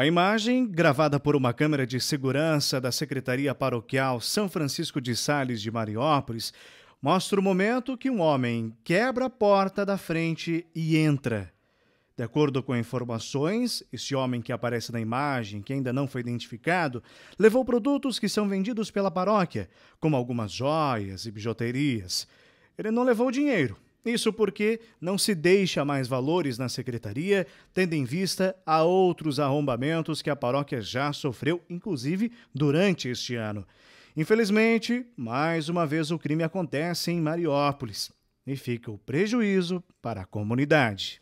A imagem, gravada por uma câmera de segurança da Secretaria Paroquial São Francisco de Sales de Mariópolis, mostra o momento que um homem quebra a porta da frente e entra. De acordo com informações, esse homem que aparece na imagem, que ainda não foi identificado, levou produtos que são vendidos pela paróquia, como algumas joias e bijuterias. Ele não levou dinheiro, isso porque não se deixa mais valores na secretaria, tendo em vista a outros arrombamentos que a paróquia já sofreu, inclusive durante este ano. Infelizmente, mais uma vez o crime acontece em Mariópolis e fica o prejuízo para a comunidade.